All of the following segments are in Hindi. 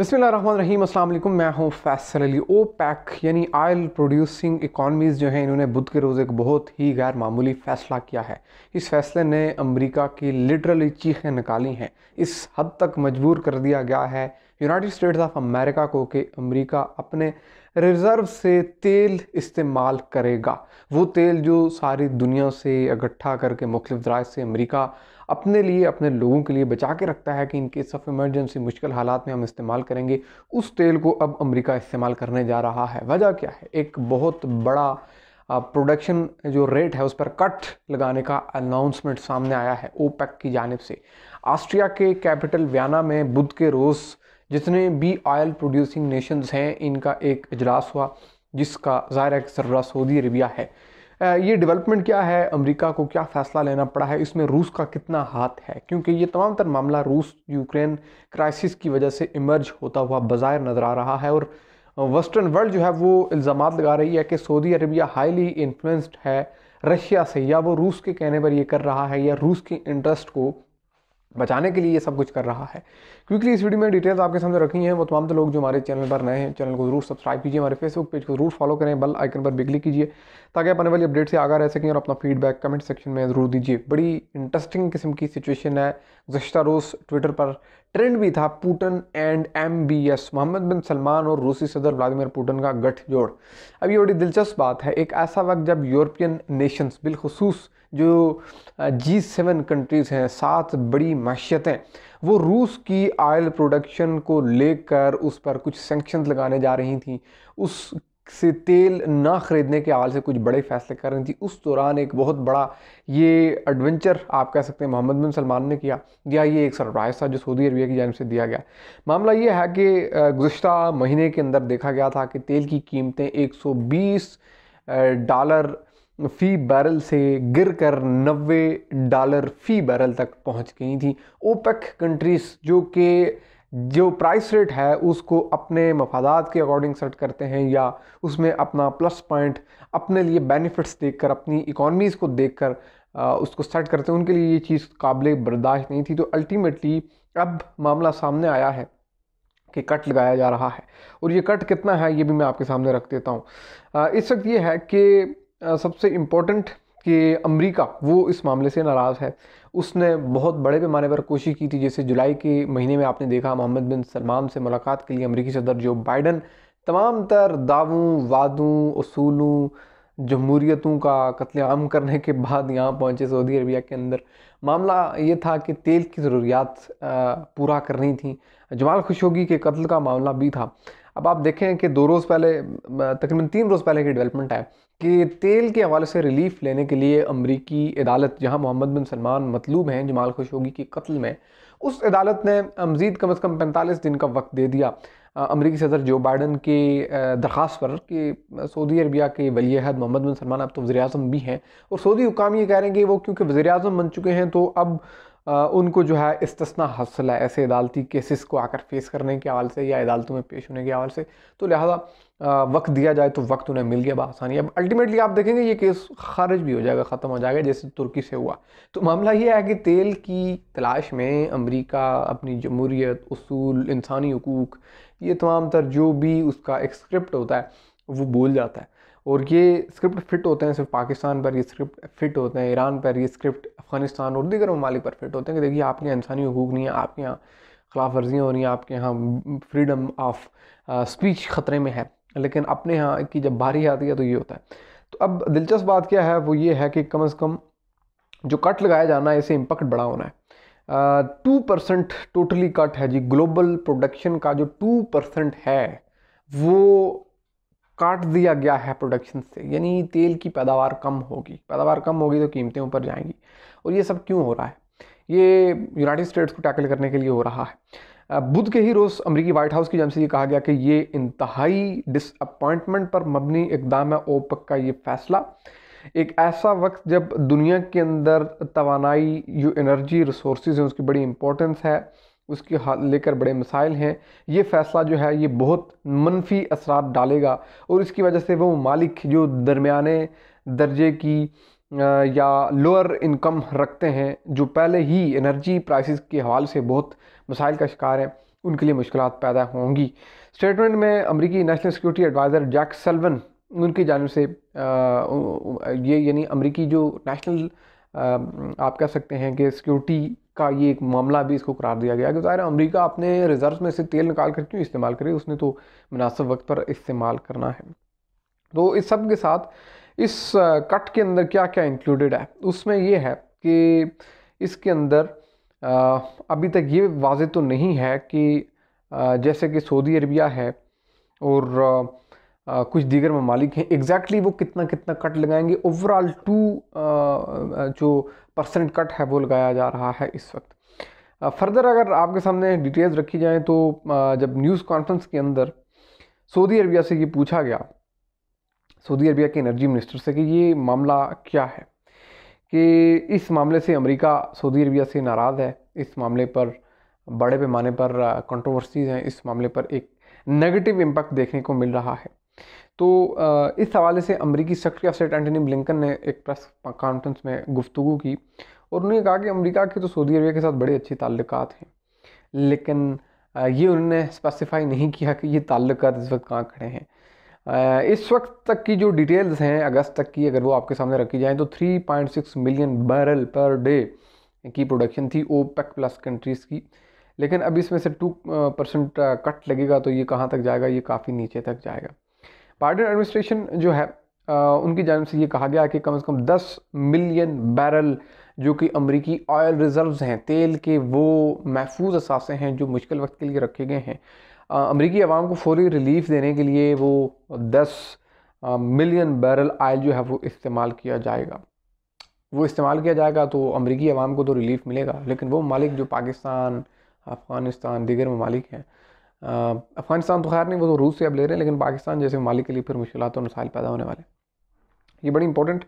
बसमीम अल्लाम मैं हूँ फैसल अली ओ पैक यानी आयल प्रोड्यूसिंग इकानमीज़ जो हैं इन्होंने बुध के रोज़ एक बहुत ही गैर मामूली फ़ैसला किया है इस फैसले ने अमरीका की लिटरली चीखें निकाली हैं इस हद तक मजबूर कर दिया गया है यूनाइट स्टेट्स ऑफ अमेरिका को कि अमरीका अपने रिज़र्व से तेल इस्तेमाल करेगा वो तेल जो सारी दुनिया से इकट्ठा करके मुख्तफ दराज से अमरीका अपने लिए अपने लोगों के लिए बचा के रखता है कि इन केस ऑफ इमरजेंसी मुश्किल हालात में हम इस्तेमाल करेंगे उस तेल को अब अमेरिका इस्तेमाल करने जा रहा है वजह क्या है एक बहुत बड़ा प्रोडक्शन जो रेट है उस पर कट लगाने का अनाउंसमेंट सामने आया है ओपेक की जानब से ऑस्ट्रिया के कैपिटल व्याना में बुध के रोज़ जितने भी ऑयल प्रोड्यूसिंग नेशंस हैं इनका एक इजलास हुआ जिसका ज़ाहिर है सर्रा सऊदी अरबिया है ये डेवलपमेंट क्या है अमेरिका को क्या फ़ैसला लेना पड़ा है इसमें रूस का कितना हाथ है क्योंकि ये तमाम तर मामला रूस यूक्रेन क्राइसिस की वजह से इमर्ज होता हुआ बाज़ाहिर नज़र आ रहा है और वेस्टर्न वर्ल्ड जो है वो इल्ज़ाम लगा रही है कि सऊदी अरबिया हाईली इन्फ्लुंस्ड है रशिया से या वो रूस के कहने पर ये कर रहा है या रूस के इंटरेस्ट को बचाने के लिए ये सब कुछ कर रहा है क्विकली इस वीडियो में डिटेल्स आपके सामने रखी हैं वो तमाम तो लोग जो हमारे चैनल पर नए हैं चैनल को जरूर सब्सक्राइब कीजिए हमारे फेसबुक पेज को जरूर फॉलो करें बल आइकन पर भी क्लिक कीजिए ताकि आप आने वाली अपडेट से आगा रह सकें और अपना फीडबैक कमेंट सेक्शन में ज़रूर दीजिए बड़ी इंटरेस्टिंग किस्म की सिचुएशन है गुजशत रोज़ ट्विटर पर ट्रेंड भी था Putin and M B S Mohammed bin Salman और रूसी सदर व्लादिमिर पुटन का गठजोड़ अब ये बड़ी दिलचस्प बात है एक ऐसा वक्त जब यूरोपियन नेशंस बिलखसूस जो जी सेवन कंट्रीज़ हैं सात बड़ी मैशतें वो रूस की आयल प्रोडक्शन को लेकर उस पर कुछ सेंक्शन लगाने जा रही थी उस से तेल ना ख़रीदने के हाल से कुछ बड़े फैसले कर रही थी उस दौरान एक बहुत बड़ा ये एडवेंचर आप कह सकते हैं मोहम्मद बिन सलमान ने किया या ये एक सरप्राइज़ था जो सऊदी अरबिया की जानब से दिया गया मामला ये है कि गुज्त महीने के अंदर देखा गया था कि तेल की कीमतें एक डॉलर फ़ी बैरल से गिर कर नबे डॉलर फ़ी बैरल तक पहुंच गई थी ओपेक कंट्रीज़ जो कि जो प्राइस रेट है उसको अपने मफादात के अकॉर्डिंग सेट करते हैं या उसमें अपना प्लस पॉइंट अपने लिए बेनिफिट्स देखकर अपनी इकॉनमीज़ को देखकर उसको सेट करते हैं उनके लिए ये चीज़ काबिल बर्दाश्त नहीं थी तो अल्टीमेटली अब मामला सामने आया है कि कट लगाया जा रहा है और ये कट कितना है ये भी मैं आपके सामने रख देता हूँ इस वक्त ये है कि सबसे इम्पोर्टेंट कि अमेरिका वो इस मामले से नाराज़ है उसने बहुत बड़े पैमाने पर कोशिश की थी जैसे जुलाई के महीने में आपने देखा मोहम्मद बिन सलमान से मुलाकात के लिए अमरीकी सदर जो बाइडन तमाम तर दावों वादों असूलों जमहूरीतों का कत्लेआम करने के बाद यहाँ पहुँचे सऊदी अरबिया के अंदर मामला ये था कि तेल की ज़रूरियात पूरा करनी थी जमाल खुशोगी के कत्ल का मामला भी था अब आप देखें कि दो रोज़ पहले तकरीबन तीन रोज़ पहले की डेवलपमेंट है कि तेल के हवाले से रिलीफ लेने के लिए अमरीकी अदालत जहाँ मोहम्मद बिन सलमान मतलूब हैं जमाल खुशोगी के कत्ल में उस अदालत ने मज़ीद कम अज़ कम पैंतालीस दिन का वक्त दे दिया अमरीकी सदर जो बाइडन की दरख्वास्त पर कि सऊदी अरबिया के वली मोहम्मद बिन सलमान अब तो वजे अजम भी हैं और सऊदी हुकाम ये कह रहे हैं कि वो क्योंकि वजे अजम बन चुके हैं तो अब उनको जो है इस्तना है ऐसे अदालती केसेस को आकर फेस करने के हवाले से या अदालतों में पेश होने के हवाले से तो लिहाजा वक्त दिया जाए तो वक्त उन्हें मिल गया बसानी अब अल्टीमेटली आप देखेंगे ये केस खारिज भी हो जाएगा ख़त्म हो जाएगा जैसे तुर्की से हुआ तो मामला ये है कि तेल की तलाश में अमरीका अपनी जमहूरीत असूल इंसानी हकूक़ ये तमाम तर जो भी उसका एक स्क्रिप्ट होता है वो बोल जाता है और ये स्क्रिप्ट फिट होते हैं सिर्फ पाकिस्तान पर ये स्क्रिप्ट फिट होते हैं ईरान पर ये स्क्रिप्ट अफगानिस्तान और दीगर ममालिक पर फिट होते हैं कि देखिए आपके यहाँ इंसानी हकूक नहीं है आपके यहाँ खिलाफ वर्जियाँ हो रही हैं आपके यहाँ फ्रीडम ऑफ स्पीच ख़तरे में है लेकिन अपने यहाँ की जब बारी आती है तो ये होता है तो अब दिलचस्प बात क्या है वो ये है कि कम अज़ कम जो कट लगाया जाना है इसे इम्पैक्ट बड़ा होना है टू परसेंट टोटली कट है जी ग्लोबल प्रोडक्शन का जो टू परसेंट है वो काट दिया गया है प्रोडक्शन से यानी तेल की पैदावार कम होगी पैदावार कम होगी तो कीमतें ऊपर जाएंगी और ये सब क्यों हो रहा है ये यूनाइटेड स्टेट्स को टैकल करने के लिए हो रहा है बुध के ही रोज़ अमरीकी वाइट हाउस की जम से ये कहा गया कि ये इंतहाई डिसअपॉइंटमेंट पर मबनी इकदाम है ओपक का ये फैसला एक ऐसा वक्त जब दुनिया के अंदर तोानाई जो एनर्जी रिसोर्स हैं उसकी बड़ी इंपॉर्टेंस है उसके लेकर बड़े मसाइल हैं ये फ़ैसला जो है ये बहुत मनफी असरा डालेगा और इसकी वजह से वो मालिक जो दरमिया दर्जे की या लोअर इनकम रखते हैं जो पहले ही एनर्जी प्राइसेस के हवाले से बहुत मसाइल का शिकार हैं उनके लिए मुश्किल पैदा होंगी स्टेटमेंट में अमरीकी national security adviser Jake Sullivan उनकी जानब से ये यानी अमरीकी जो नेशनल आप कह सकते हैं कि सिक्योरिटी का ये एक मामला भी इसको करार दिया गया कि ज़ाहिर अमरीका अपने रिजर्व में से तेल निकाल कर क्यों इस्तेमाल करे उसने तो मुनासिब वक्त पर इस्तेमाल करना है तो इस सब के साथ इस कट के अंदर क्या क्या इंक्लूडेड है उसमें यह है कि इसके अंदर अभी तक ये वाज तो नहीं है कि जैसे कि सऊदी अरबिया है और आ, कुछ दीगर ममालिक हैं एग्जैक्टली वो कितना कितना कट लगाएंगे ओवरऑल टू जो परसेंट कट है वो लगाया जा रहा है इस वक्त फर्दर अगर आपके सामने डिटेल्स रखी जाएँ तो आ, जब न्यूज़ कॉन्फ्रेंस के अंदर सऊदी अरबिया से ये पूछा गया सऊदी अरबिया के एनर्जी मिनिस्टर से कि ये मामला क्या है कि इस मामले से अमेरिका सऊदी अरबिया से नाराज़ है इस मामले पर बड़े पैमाने पर कंट्रोवर्सीज़ हैं इस मामले पर एक नेगेटिव इम्पैक्ट देखने को मिल रहा है तो इस हवाले से अमरीकी secretary of state Antony Blinken ने एक प्रेस कॉन्फ्रेंस में गुफ्तु की और उन्होंने कहा कि अमरीका के तो सऊदी अरबिया के साथ बड़े अच्छे ताल्लुक हैं लेकिन ये उन्होंने स्पेसिफाई नहीं किया कि ये ताल्लुक इस वक्त कहाँ खड़े हैं इस वक्त तक की जो डिटेल्स हैं अगस्त तक की अगर वो आपके सामने रखी जाएँ तो 3.6 मिलियन बैरल पर डे की प्रोडक्शन थी पैक प्लस कंट्रीज़ की लेकिन अब इसमें से टू परसेंट कट लगेगा तो ये कहाँ तक जाएगा ये काफ़ी नीचे तक जाएगा बाइडन एडमिनिस्ट्रेशन जो है आ, उनकी जानब से ये कहा गया कि कम से कम 10 मिलियन बैरल जो कि अमेरिकी ऑयल रिजर्व्स हैं तेल के वो महफूज असासे हैं जो मुश्किल वक्त के लिए रखे गए हैं अमरीकी आवाम को फौरी रिलीफ देने के लिए वो दस मिलियन बैरल आयल जो है वो इस्तेमाल किया जाएगा वो इस्तेमाल किया जाएगा तो अमरीकी आवाम को तो रिलीफ मिलेगा लेकिन वो मालिक जो पाकिस्तान अफ़गानिस्तान दीगर ममालिक हैं अफगानिस्तान तो खैर नहीं वो तो रूस से अब ले रहे हैं लेकिन पाकिस्तान जैसे मालिक के लिए फिर मुश्किल और मसाइल पैदा होने वाले ये बड़ी इंपॉर्टेंट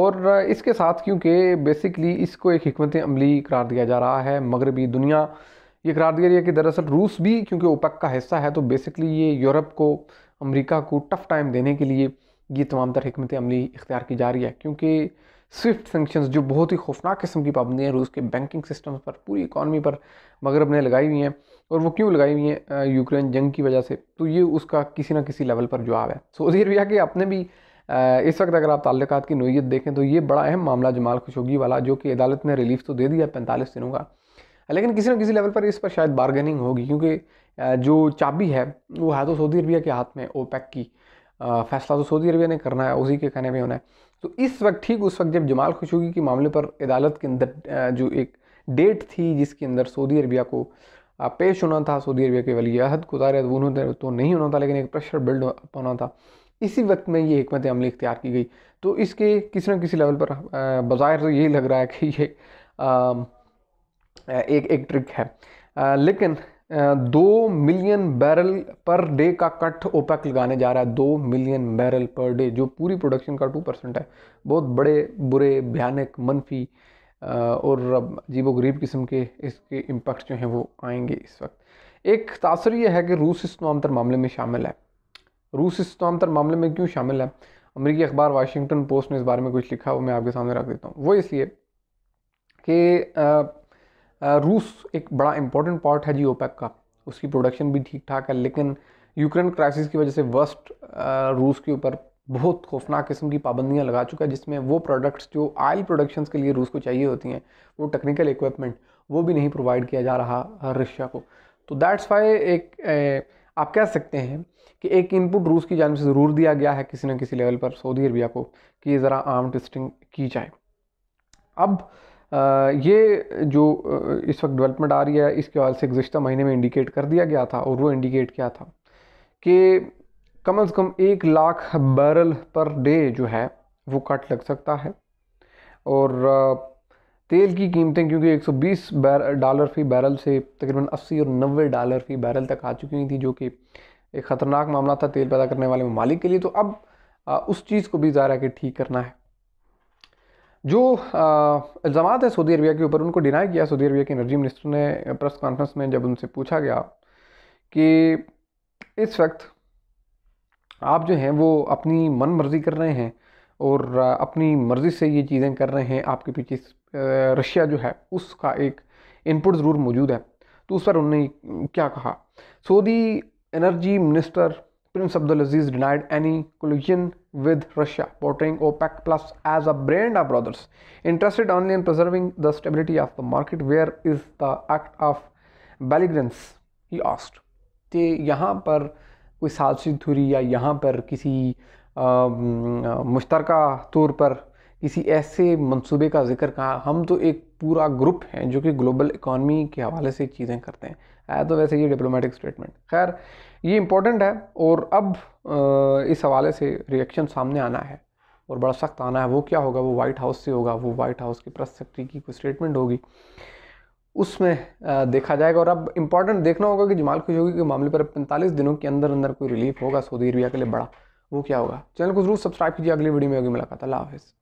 और इसके साथ क्योंकि बेसिकली इसको एक हमत अमली करार दिया जा रहा है मगरबी दुनिया ये करार दिया गया कि दरअसल रूस भी क्योंकि ओपक का हिस्सा है तो बेसिकली ये यूरोप को अमेरिका को टफ़ टाइम देने के लिए ये तमाम तरह हमत अमली इख्तियार की जा रही है क्योंकि स्विफ्ट सेंक्शन जो बहुत ही खौफनाक किस्म की पाबंदियाँ रूस के बैंकिंग सिस्टम पर पूरी इकानमी पर मगरब ने लगाई हुई हैं और वो क्यों लगाई हुई है यूक्रेन जंग की वजह से तो ये उसका किसी ना किसी लेवल पर जवाब है सऊदी अरबिया के अपने भी इस वक्त अगर आप ताल्लुक की नोयत देखें तो ये बड़ा अहम मामला जमाल खुशोगी वाला जो कि अदालत ने रिलीफ तो दे दिया पैंतालीस दिनों का लेकिन किसी न किसी लेवल पर इस पर शायद बारगेनिंग होगी क्योंकि जो चाबी है वो है तो सऊदी अरबिया के हाथ में ओ की फैसला तो सऊदी अरबिया ने करना है उसी के कहने में होना है तो इस वक्त ठीक उस वक्त जब जमाल खुशोगी के मामले पर अदालत के अंदर जो एक डेट थी जिसके अंदर सऊदी अरबिया को पेश होना था सऊदी अरबिया के वली अहद उन्होंने तो नहीं होना था लेकिन एक प्रेशर बिल्ड होना था इसी वक्त में ये हमत अमली इख्तियार की गई तो इसके किसी न किसी लेवल पर बाज़ाहिर तो यही लग रहा है कि ये एक एक ट्रिक है लेकिन दो मिलियन बैरल पर डे का कट ओपेक लगाने जा रहा है दो मिलियन बैरल पर डे जो पूरी प्रोडक्शन का टू परसेंट है बहुत बड़े बुरे भयानक मनफी और व गरीब किस्म के इसके इम्पैक्ट जो हैं वो आएंगे इस वक्त एक तासर यह है कि रूस इस नामतर मामले में शामिल है रूस इस नामतर मामले में क्यों शामिल है अमरीकी अखबार वाशिंगटन पोस्ट ने इस बारे में कुछ लिखा वो मैं आपके सामने रख देता हूँ वो इसलिए कि रूस एक बड़ा इंपॉर्टेंट पार्ट है जी ओपेक का उसकी प्रोडक्शन भी ठीक ठाक है लेकिन यूक्रेन क्राइसिस की वजह से वर्स्ट रूस के ऊपर बहुत खौफनाक किस्म की पाबंदियाँ लगा चुका है जिसमें वो प्रोडक्ट्स जो आयल प्रोडक्शंस के लिए रूस को चाहिए होती हैं वो टेक्निकल इक्विपमेंट वो भी नहीं प्रोवाइड किया जा रहा रशिया को तो दैट्स वाई एक ए, आप कह सकते हैं कि एक इनपुट रूस की जानब से ज़रूर दिया गया है किसी न किसी लेवल पर सऊदी अरबिया को कि ज़रा आर्म टेस्टिंग की जाए अब ये जो इस वक्त डेवलपमेंट आ रही है इसके हवाले से गुज्त महीने में इंडिकेट कर दिया गया था और वो इंडिकेट क्या था कि कम से कम एक लाख बैरल पर डे जो है वो कट लग सकता है और तेल की कीमतें क्योंकि 120 डॉलर फी बैरल से तकरीबन 80 और 90 डॉलर फी बैरल तक आ चुकी थी जो कि एक ख़तरनाक मामला था तेल पैदा करने वाले ममालिक के लिए तो अब उस चीज़ को भी ज़ाहिर है कि ठीक करना है जो इल्ज़ाम है सऊदी अरबिया के ऊपर उनको डिनाई किया सऊदी अरबिया के एनर्जी मिनिस्टर ने प्रेस कॉन्फ्रेंस में जब उनसे पूछा गया कि इस वक्त आप जो हैं वो अपनी मन मर्ज़ी कर रहे हैं और अपनी मर्ज़ी से ये चीज़ें कर रहे हैं आपके पीछे रशिया जो है उसका एक इनपुट ज़रूर मौजूद है तो उस पर उन्होंने क्या कहा so the energy minister prince Abdul Aziz denied any collusion with Russia portraying OPEC plus as a band of brothers interested only in preserving the stability of the market where is the act of belligerence he asked कि यहाँ पर कोई साजिश धुरी या यहाँ पर किसी मुश्तर तौर पर किसी ऐसे मंसूबे का जिक्र कहा हम तो एक पूरा ग्रुप हैं जो कि ग्लोबल इकॉनमी के हवाले से चीज़ें करते हैं आया तो वैसे ये डिप्लोमेटिक स्टेटमेंट खैर ये इम्पोर्टेंट है और अब इस हवाले से रिएक्शन सामने आना है और बड़ा सख्त आना है वो क्या होगा वो वाइट हाउस से होगा वो वाइट हाउस की प्रेस सेक्रेटरी की कोई स्टेटमेंट होगी उसमें देखा जाएगा और अब इंपॉर्टेंट देखना होगा कि जमाल खुशोगी के मामले पर पैंतालीस दिनों के अंदर अंदर कोई रिलीफ होगा सऊदी अरबिया के लिए बड़ा वो क्या होगा चैनल को जरूर सब्सक्राइब कीजिए अगली वीडियो में होगी मुलाकात अल्लाह हाफिज़